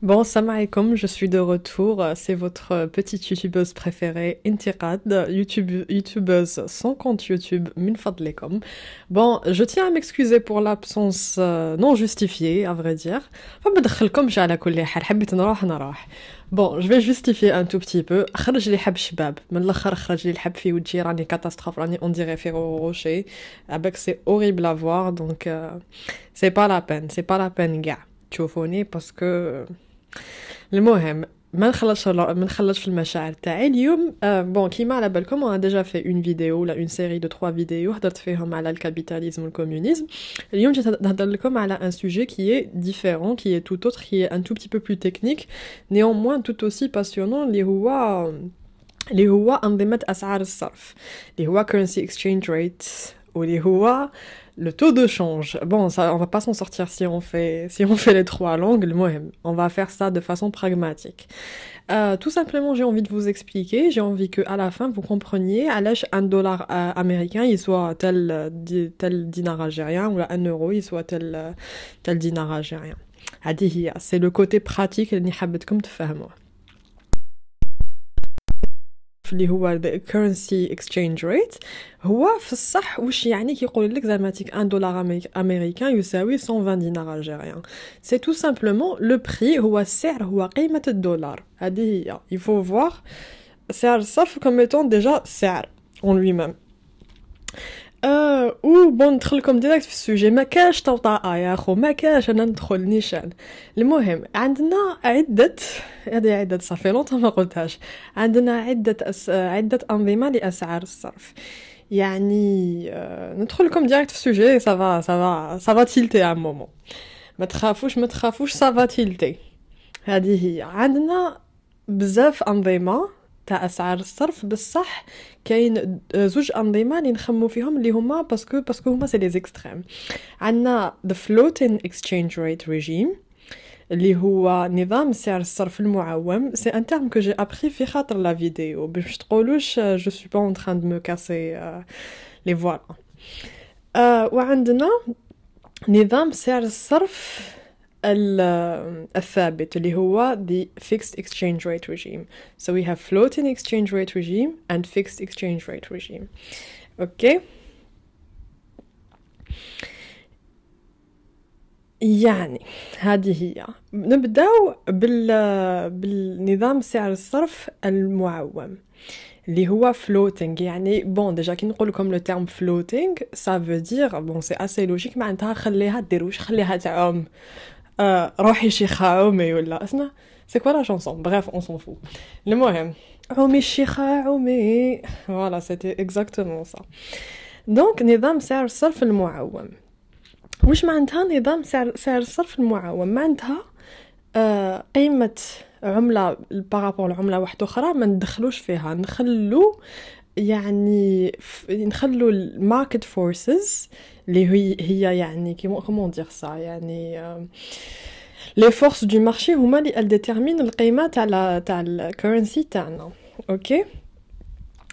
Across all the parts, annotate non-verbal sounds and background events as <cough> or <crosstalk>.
Bon, salam comme je suis de retour. C'est votre petite youtubeuse préférée, Intirad, YouTube, youtubeuse sans compte YouTube, minfadlekom. Bon, je tiens à m'excuser pour l'absence euh, non justifiée, à vrai dire. Bon, je vais justifier un tout petit peu. on dirait Rocher. Avec c'est horrible à voir donc euh, c'est pas la peine, c'est pas la peine gars. Tu parce que le mot bon comme on a déjà fait une vidéo une série de trois vidéos le capitalisme le communisme l'ion un sujet qui est différent qui est tout autre qui est un tout petit peu plus technique néanmoins tout aussi passionnant les les des currency exchange rates le taux de change. Bon, ça, on va pas s'en sortir si on fait, si on fait les trois langues, moi On va faire ça de façon pragmatique. Euh, tout simplement, j'ai envie de vous expliquer, j'ai envie que à la fin vous compreniez à l'âge un dollar euh, américain, il soit tel, euh, tel dinar algérien, ou un euro, il soit tel, tel dinar algérien. C'est le côté pratique, le te اللي هو currency exchange rate هو في الصح واش يعني كيقول لك زعما تيك ان دولار امريكان يساوي 120 دينار الجيريان سي تو سامبلومون لو بري هو السعر هو قيمه الدولار هذه هي يفو فوار سعر الصرف كوم ايتون ديجا سعر اون lui même اه او بون ندخلكم ديريكت في السوجي ما كاش طوطاء يا اخو ما كاش انا ندخل نيشان المهم عندنا عده هذه عده صافي لونطون ما قلتهاش عندنا عده أس... عده انظمه لاسعار الصرف يعني آه ندخلكم ديريكت في السوجي سافا سافا سافا تيلتي ا مومون ما تخافوش ما تخافوش سافا تيلتي هذه هي عندنا بزاف انظمه تاع اسعار الصرف بصح كاين زوج انظمه اللي نخمو فيهم اللي هما باسكو باسكو هما سي لي زيكستريم عندنا ذا فلوتين اكسشينج ريت ريجيم اللي هو نظام سعر الصرف المعوم سي ان تيرم كو جي ابري في خاطر لا فيديو باش تقولوش جو سو با اون تران دو مو كاسي لي فوالا وعندنا نظام سعر الصرف الثابت اللي هو the fixed exchange rate regime so we have floating exchange rate regime and fixed exchange rate regime okay يعني هذه هي نبداو بال... بالنظام سعر الصرف المعوم اللي هو floating يعني بون ديجا كي نقول لكم لو تيرم floating سا فو دير بون سي اسي لوجيك معناتها خليها دير واش خليها تعوم روحي شيخة عومي ولا اسمع سي كوا لا شونسون بغاف اون سون فو المهم عومي الشيخة عومي فوالا سيتي اكزاكتومون سا دونك نظام سعر الصرف المعوم واش معناتها نظام سعر سعر الصرف المعوم معناتها قيمة عملة بارابور لعملة واحدة أخرى ما ندخلوش فيها نخلو يعني نخلو الماركت فورسز اللي هي هي يعني كومون دير سا يعني لي فورس دو مارشي هما اللي ديتيرمين القيمه تاع لا تاع الكورنسي تاعنا اوكي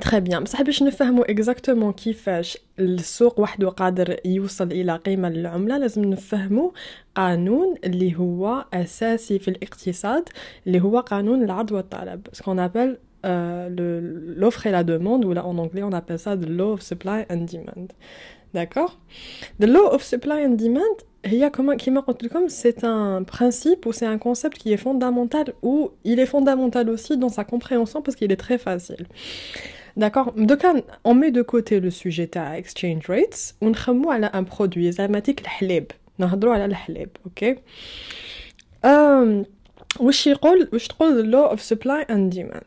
تري بيان بصح باش نفهموا اكزاكتومون كيفاش السوق وحده قادر يوصل الى قيمه للعمله لازم نفهموا قانون اللي هو اساسي في الاقتصاد اللي هو قانون العرض والطلب سكون ابل Euh, l'offre et la demande, ou là, en anglais on appelle ça the law of supply and demand. D'accord The law of supply and demand, il y a comme c'est un principe ou c'est un concept qui est fondamental, ou il est fondamental aussi dans sa compréhension parce qu'il est très facile. D'accord Donc, on met de côté le sujet à exchange rates, on a un produit, zamatik on نهضروا le ok um, واش يقول واش تقول the law of supply and demand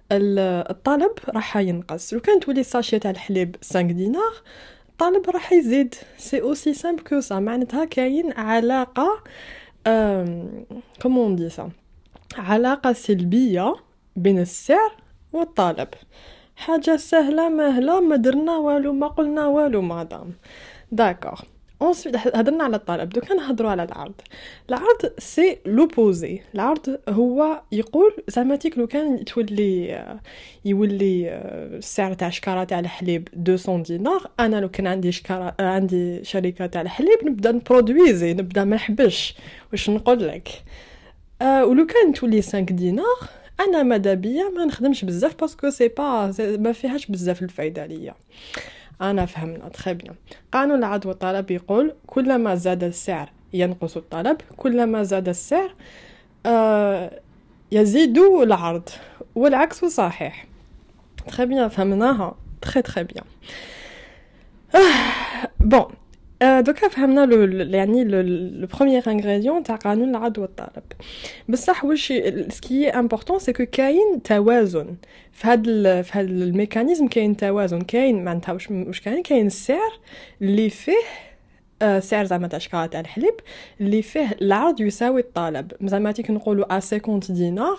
الطالب راح ينقص لو كان تولي ساشية تاع الحليب 5 دينار الطالب راح يزيد سي اوسي سامبل كو سا معناتها كاين علاقة كومون دي سا علاقة سلبية بين السعر والطالب حاجة سهلة مهلة ما درنا والو ما قلنا والو مدام داكوغ اونسويت هضرنا على الطلب دوكا نهضروا على العرض العرض سي لوبوزي العرض هو يقول زعما تيك لو كان تولي آه, يولي آه, السعر تاع شكاره تاع الحليب 200 دينار انا لو كان عندي شكاره آه, عندي شركه تاع الحليب نبدا نبرودويزي نبدا ما نحبش واش نقول لك أه ولو كان تولي 5 دينار انا ماذا بيا ما نخدمش بزاف باسكو سي با ما فيهاش بزاف الفايده ليا انا فهمنا تخي بيان قانون العرض والطلب يقول كلما زاد السعر ينقص الطلب كلما زاد السعر آه، يزيد العرض والعكس صحيح تخي بيان فهمناها تخي تخي بيان بون آه، آه، دوكا فهمنا لو يعني لو بروميير انغريديون تاع قانون العرض والطلب بصح واش سكي امبورطون سي كو كاين توازن في هاد في هاد الميكانيزم كاين توازن كاين معناتها واش واش كاين كاين السعر اللي فيه آه، سعر زعما تاع شكاره تاع الحليب اللي فيه العرض يساوي الطلب زعما تي كنقولوا ا 50 دينار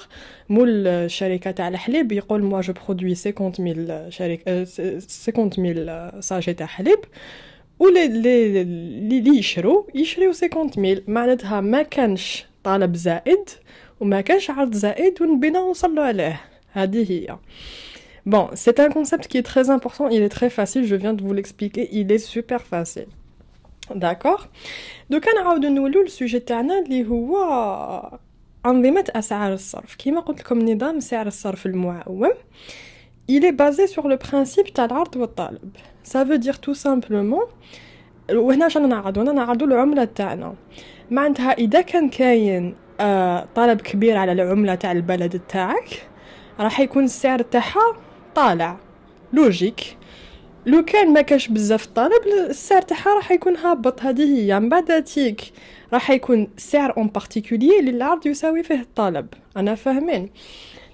مول الشركه تاع الحليب يقول موا جو برودوي 50000 شركه 50000 ساجي تاع حليب ولا اللي, اللي يشرو يشريو 50 ميل معناتها ما كانش طلب زائد وما كانش عرض زائد ونبينا ونصلوا عليه هذه هي Bon, c'est un concept qui est très important, il est très facile, je viens de vous l'expliquer, il est super facile. D'accord Donc, on a le sujet تاعنا اللي هو أنظمة أسعار الصرف كما قلت لكم نظام سعر الصرف المعوم il est basé sur le principe تاع العرض والطلب ça veut dire tout simplement وهنا شنو نعرضو هنا نعرضو العمله تاعنا معناتها اذا كان كاين آه طلب كبير على العمله تاع البلد تاعك راح يكون السعر تاعها طالع لوجيك لو كان ما كاش بزاف طلب السعر تاعها راح يكون هابط هذه هي من بعد تيك راح يكون سعر اون بارتيكولي للعرض يساوي فيه الطلب انا فاهمين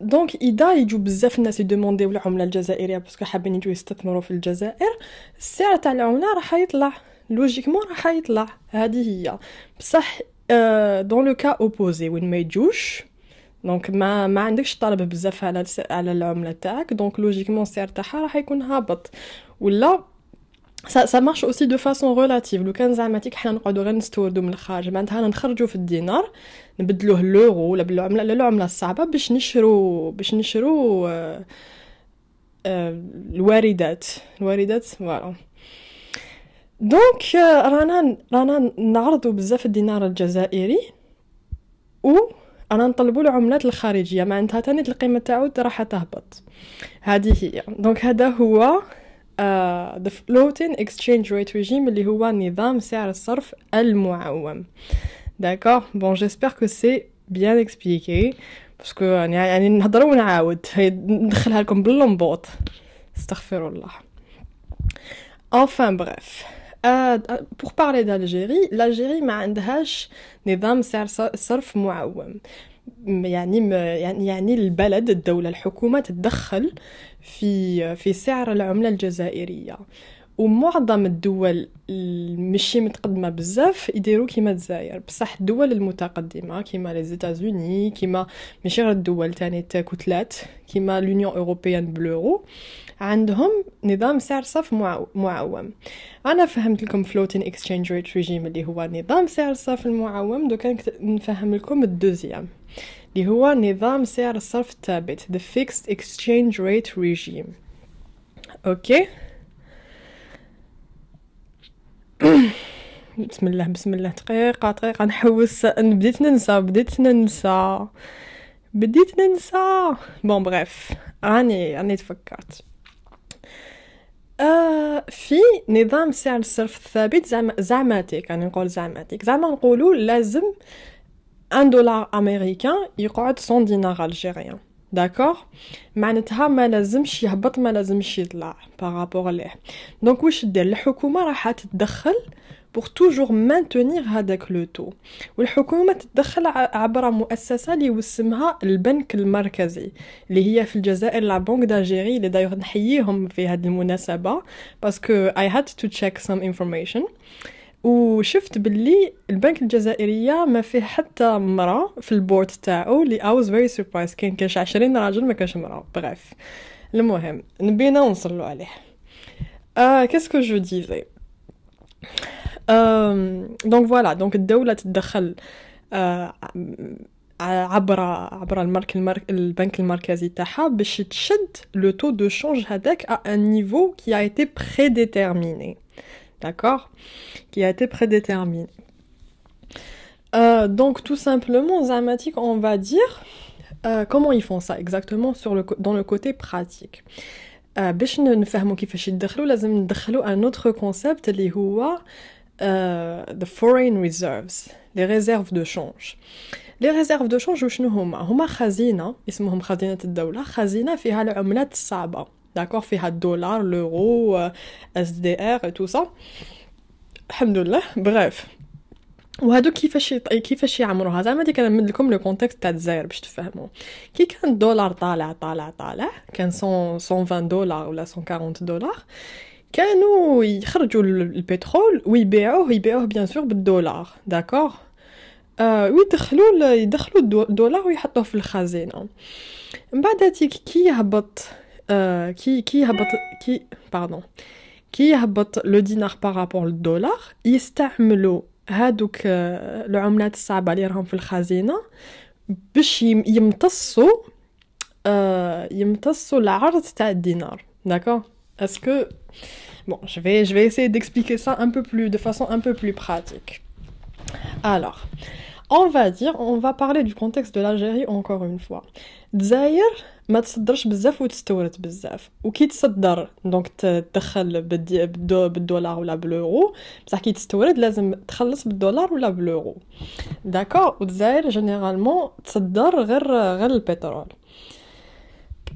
دونك اذا يجو بزاف الناس يدومونديو العمله الجزائريه باسكو حابين يجو يستثمروا في الجزائر السعر تاع العمله راح يطلع لوجيكمون راح يطلع هذه هي بصح دون لو كا اوبوزي وين ما يجوش دونك ما ما عندكش طلب بزاف على على العمله تاعك دونك لوجيكمون السعر تاعها راح يكون هابط ولا سا, سا مارش اوسي دو فاسون ريلاتيف لو كان زعما تيك حنا نقعدو غير نستوردو من الخارج معناتها نخرجو في الدينار نبدلوه لورو ولا بالعمله لا العمله الصعبه باش نشرو باش نشرو آه آه الواردات الواردات فوالا دونك آه euh، رانا رانا نعرضو بزاف الدينار الجزائري و رانا نطلبوا العملات الخارجيه معناتها تاني القيمه تاعو راح تهبط هذه هي دونك هذا هو آه، the floating exchange rate regime اللي هو نظام سعر الصرف المعوم داكوغ بون جيسبيغ كو سي بيان اكسبليكي باسكو يعني نهضروا ونعاود ندخلها لكم باللمبوط استغفر الله enfin bref Uh, pour parler d'Algérie l'Algérie ما عندهاش نظام سعر صرف معوم يعني, يعني يعني البلد الدولة الحكومة تتدخل في في سعر العملة الجزائرية ومعظم الدول المشي متقدمه بزاف يديروا كيما الجزائر بصح الدول المتقدمه كيما لي زيتازوني كيما ماشي غير الدول تاني كتلات كيما لونيون اوروبيان بلورو عندهم نظام سعر صف معوم انا فهمت لكم فلوتين اكسشينج ريت ريجيم اللي هو نظام سعر صف المعوم دوكا نفهم لكم الدوزيام اللي هو نظام سعر الصرف الثابت the fixed exchange rate regime اوكي <coughs> بسم الله بسم الله دقيقة دقيقة نحوس بديت ننسى بديت ننسى بديت ننسى بون بغيف راني راني تفكرت آه في نظام سعر الصرف الثابت زعما زعماتيك راني يعني نقول زعماتيك زعما نقولوا لازم آه ان دولار امريكان يقعد 100 دينار الجيريان داكور معناتها ما لازمش يهبط ما لازمش يطلع بارابور ليه دونك واش دير الحكومه راح تتدخل بور توجور مانتينير هذاك لو تو والحكومه تتدخل عبر مؤسسه اللي وسمها البنك المركزي اللي هي في الجزائر لا بنك دالجيري اللي دايوغ نحييهم في هذه المناسبه باسكو اي هاد تو تشيك سام انفورميشن وشفت باللي البنك الجزائريه ما فيه حتى مرة في البورد تاعو لي I was very surprised كان كاش عشرين راجل ما كاش مرة بغيف المهم نبينا ونصلوا عليه آه كاسكو جو ديزي دونك فوالا دونك الدوله تدخل آه عبر عبر المرك المرك البنك المركزي تاعها باش تشد لو تو دو شونج هذاك ا ان نيفو كي ا ايتي ديترميني d'accord Qui a été prédéterminé. Euh, donc tout simplement, Zamatic, on va dire euh, comment ils font ça exactement sur le dans le côté pratique. Bish ne ne ferme qui fait un autre concept les euh, huwa the foreign reserves les réserves de change. Les réserves de change, je ne sais khazina, ils sont khazina de la khazina, fiha à la داكوغ فيها الدولار لورو اس دي ار و توسا الحمد لله بغاف وهادو كيفاش كيفاش يعمروها زعما ديك انا نمد لكم لو كونتكست تاع الجزائر باش تفهموا كي كان الدولار طالع طالع طالع كان 120 دولار ولا 140 دولار كانوا يخرجوا البترول ويبيعوه يبيعوه بيان سور بالدولار داكور آه ويدخلوا يدخلوا الدولار ويحطوه في الخزينه من بعد كي يهبط e qui qui qui pardon qui hebot le dinar par rapport au dollar ils estamlo hadouk euh, les umnat s3ba li rahom fi lkhazina bach yemtassou euh, yemtassou l3rd ta3 dinar d'accord est-ce que bon je vais je vais essayer d'expliquer ça un peu plus de façon un peu plus pratique alors on va dire on va parler du contexte de l'Algérie encore une fois d'ailleurs ما تصدرش بزاف وتستورد بزاف وكي تصدر دونك تدخل بالدو بالدولار ولا باليورو بصح كي تستورد لازم تخلص بالدولار ولا باليورو داكور والجزائر جينيرالمون تصدر غير غير البترول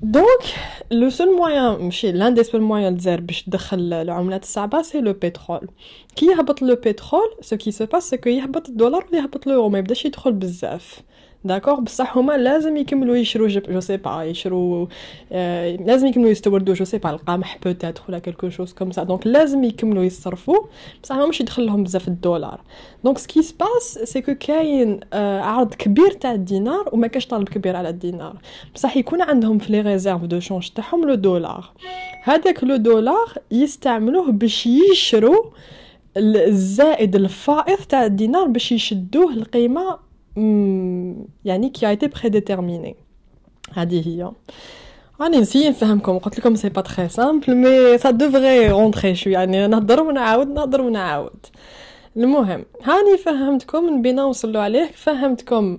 دونك لو سول موان ماشي لان دي سول موان الجزائر باش تدخل العملات الصعبه سي لو بترول كي يهبط لو بترول سو كي سو باس سكو يهبط الدولار ويهبط اليورو ما يبداش يدخل بزاف داكوغ بصح هما لازم يكملوا يشرو جو سي با يشرو لازم يكملوا يستوردوا جو سي با القمح بوتيت ولا كلكو شوز كوم سا دونك لازم يكملوا يصرفوا بصح ماشي يدخل يدخلهم بزاف الدولار دونك سكي سباس سي كو كاين آه، عرض كبير تاع الدينار وما كاش طلب كبير على الدينار بصح يكون عندهم في لي ريزيرف دو شونج تاعهم لو دولار هذاك لو دولار يستعملوه باش يشرو الزائد الفائض تاع الدينار باش يشدوه القيمه يعني كي ايتي بري ديتيرميني هذه هي راني نسي نفهمكم قلت لكم سي با تري سامبل مي سا دوفري رونتري شو يعني نهضر ونعاود نهضر ونعاود المهم هاني فهمتكم من بينا وصلوا عليه فهمتكم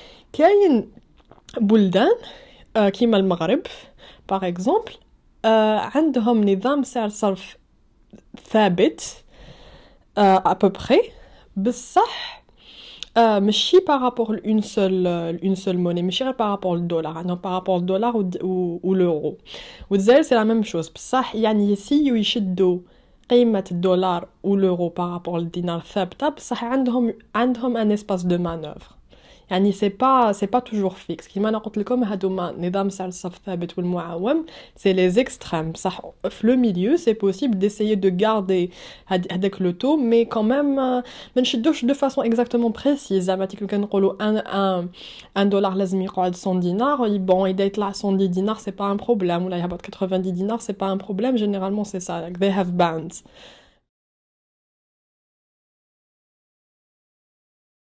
كاين بلدان آه، كيما المغرب باغ اكزومبل آه، عندهم نظام سعر صرف ثابت ابوبخي آه، بصح ماشي بارابور لون سول اون سول موني ماشي غير بارابور للدولار عندهم بارابور الدولار و والجزائر سي لا ميم شوز بصح يعني يسيو يشدوا قيمة الدولار و لورو بارابور للدينار ثابتة بصح عندهم عندهم ان اسباس دو مانوفر pas c'est pas toujours fixe qui m'a en compte le les c'est les extrêmes ça le milieu c'est possible d'essayer de garder avec le taux mais quand même euh, même de façon exactement précise roll un un un dollar l'mial cent dinars, bon et d'être là cent dix dinars c'est pas un problème ou là y a quatre-vingt dix dinars c'est pas un problème généralement c'est ça they have